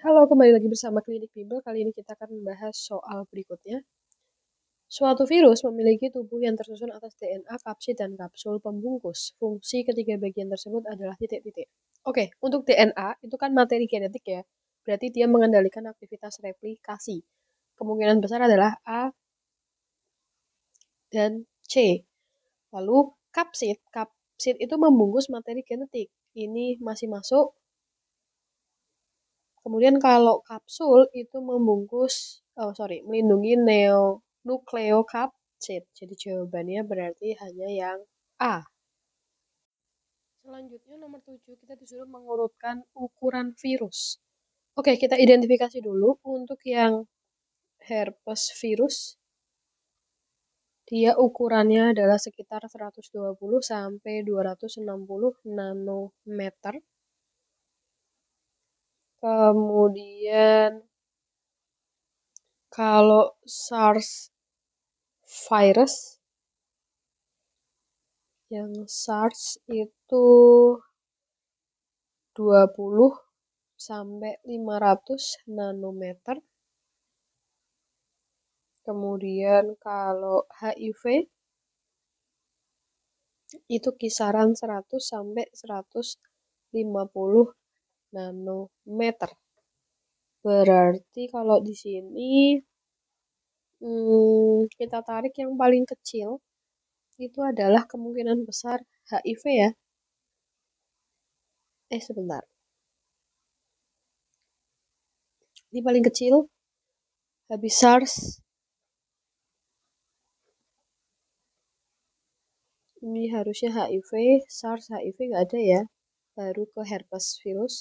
Halo, kembali lagi bersama Klinik Bimbel. Kali ini kita akan membahas soal berikutnya. Suatu virus memiliki tubuh yang tersusun atas DNA, kapsid, dan kapsul pembungkus. Fungsi ketiga bagian tersebut adalah titik-titik. Oke, untuk DNA itu kan materi genetik ya. Berarti dia mengendalikan aktivitas replikasi. Kemungkinan besar adalah A dan C. Lalu kapsid, kapsid itu membungkus materi genetik. Ini masih masuk Kemudian kalau kapsul itu membungkus, oh sorry, melindungi neo Jadi jawabannya berarti hanya yang A. Selanjutnya nomor 7 kita disuruh mengurutkan ukuran virus. Oke, kita identifikasi dulu untuk yang herpes virus. Dia ukurannya adalah sekitar 120 sampai 260 nanometer. Kemudian kalau SARS virus yang SARS itu 20 sampai 500 nanometer. Kemudian kalau HIV itu kisaran 100 sampai 150 nanometer. Berarti kalau di sini hmm, kita tarik yang paling kecil itu adalah kemungkinan besar HIV ya. Eh sebentar. Ini paling kecil habis SARS ini harusnya HIV, SARS HIV nggak ada ya, baru ke herpes virus,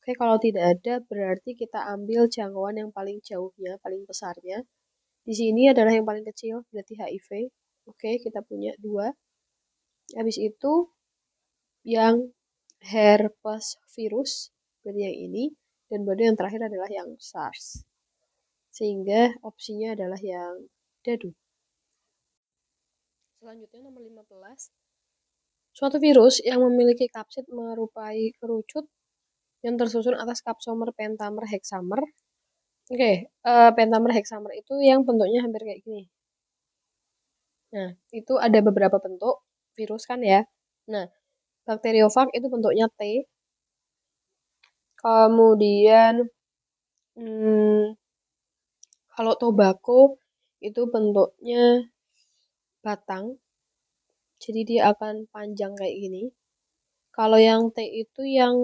Oke, kalau tidak ada berarti kita ambil jangkauan yang paling jauhnya, paling besarnya. Di sini adalah yang paling kecil, berarti HIV. Oke, kita punya dua. Habis itu yang herpes virus, berarti yang ini. Dan baru yang terakhir adalah yang SARS. Sehingga opsinya adalah yang dadu. Selanjutnya nomor 15. Suatu virus yang memiliki kapsid merupai kerucut yang tersusun atas kapsomer, pentamer, heksamer. Oke, okay, uh, eh, pentamer, heksamer itu yang bentuknya hampir kayak gini. Nah, itu ada beberapa bentuk virus kan ya. Nah, bakteriofag itu bentuknya T. Kemudian hmm, kalau tobacco itu bentuknya batang. Jadi dia akan panjang kayak gini. Kalau yang T itu yang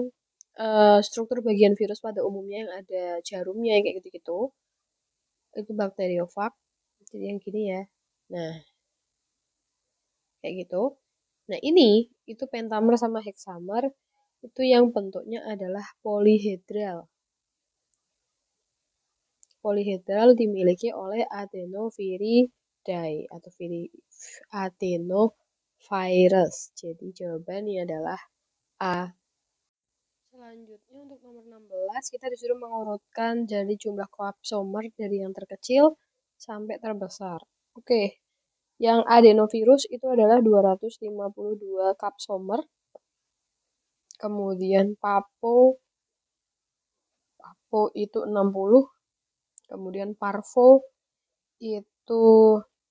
Eh, struktur bagian virus pada umumnya yang ada jarumnya yang kayak gitu-gitu itu bakteriofag jadi yang gini ya nah kayak gitu nah ini itu pentamer sama hexamer itu yang bentuknya adalah polihedral polihedral dimiliki oleh adenoviridae atau viri, adenovirus jadi jawabannya adalah A Selanjutnya untuk nomor 16 kita disuruh mengurutkan jadi jumlah koapsomer dari yang terkecil sampai terbesar. Oke. Yang adenovirus itu adalah 252 kapsomer. Kemudian papo papo itu 60. Kemudian parvo itu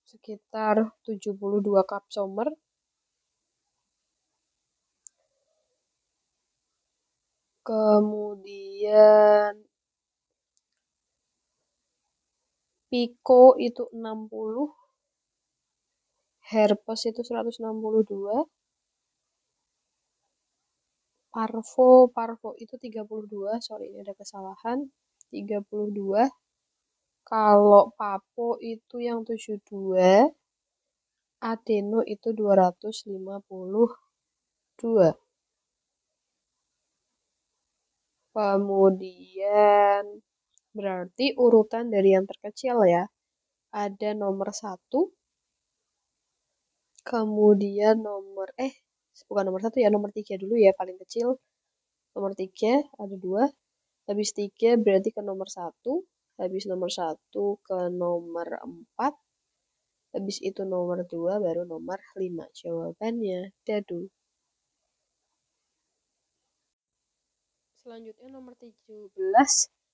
sekitar 72 kapsomer kemudian Pico itu 60 Herpes itu 162 Parvo, Parvo itu 32, sorry ini ada kesalahan, 32. Kalau Papo itu yang 72, Adeno itu 252. Kemudian berarti urutan dari yang terkecil ya. Ada nomor satu, kemudian nomor eh bukan nomor satu ya nomor tiga dulu ya paling kecil. Nomor tiga ada dua, habis tiga berarti ke nomor satu, habis nomor satu ke nomor empat, habis itu nomor dua baru nomor lima. Jawabannya dadu. Selanjutnya nomor 17,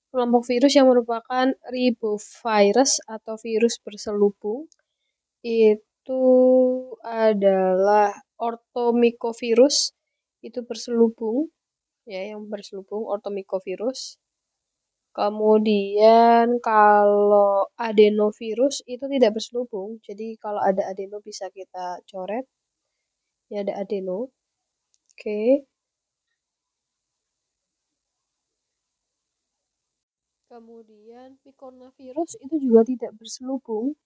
kelompok virus yang merupakan ribovirus atau virus berselubung itu adalah ortomikovirus itu berselubung ya yang berselubung ortomikovirus. Kemudian kalau adenovirus itu tidak berselubung. Jadi kalau ada adeno bisa kita coret. Ya ada adeno. Oke. Okay. Kemudian picornavirus itu juga tidak berselubung.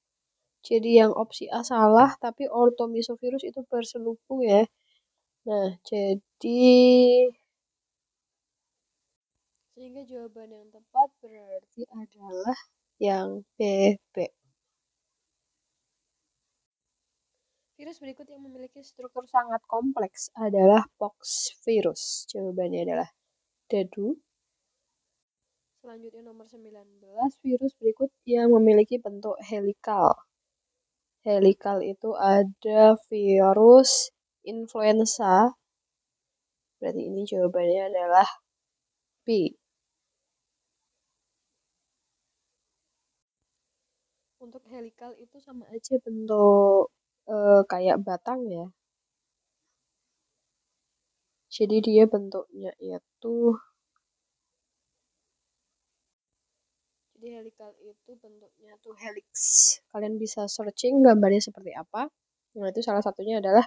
Jadi yang opsi A salah, tapi ortomisovirus itu berselubung ya. Nah, jadi sehingga jawaban yang tepat berarti adalah yang B. Virus berikut yang memiliki struktur sangat kompleks adalah pox virus. Jawabannya adalah dadu, Selanjutnya nomor 19, virus berikut yang memiliki bentuk helikal. Helikal itu ada virus influenza. Berarti ini jawabannya adalah B. Untuk helikal itu sama aja bentuk e, kayak batang ya. Jadi dia bentuknya yaitu Jadi helical itu bentuknya tuh helix. Kalian bisa searching gambarnya seperti apa. Nah, itu salah satunya adalah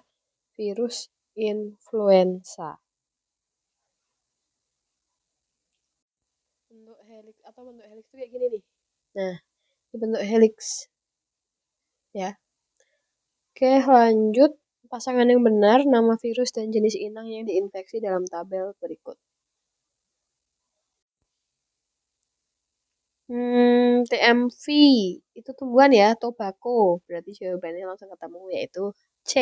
virus influenza. Bentuk helix atau bentuk helix itu kayak gini nih. Nah, ini bentuk helix. Ya. Oke, lanjut pasangan yang benar, nama virus dan jenis inang yang diinfeksi dalam tabel berikut. Hmm, TMV itu tumbuhan ya, tobacco. Berarti jawabannya langsung ketemu yaitu C.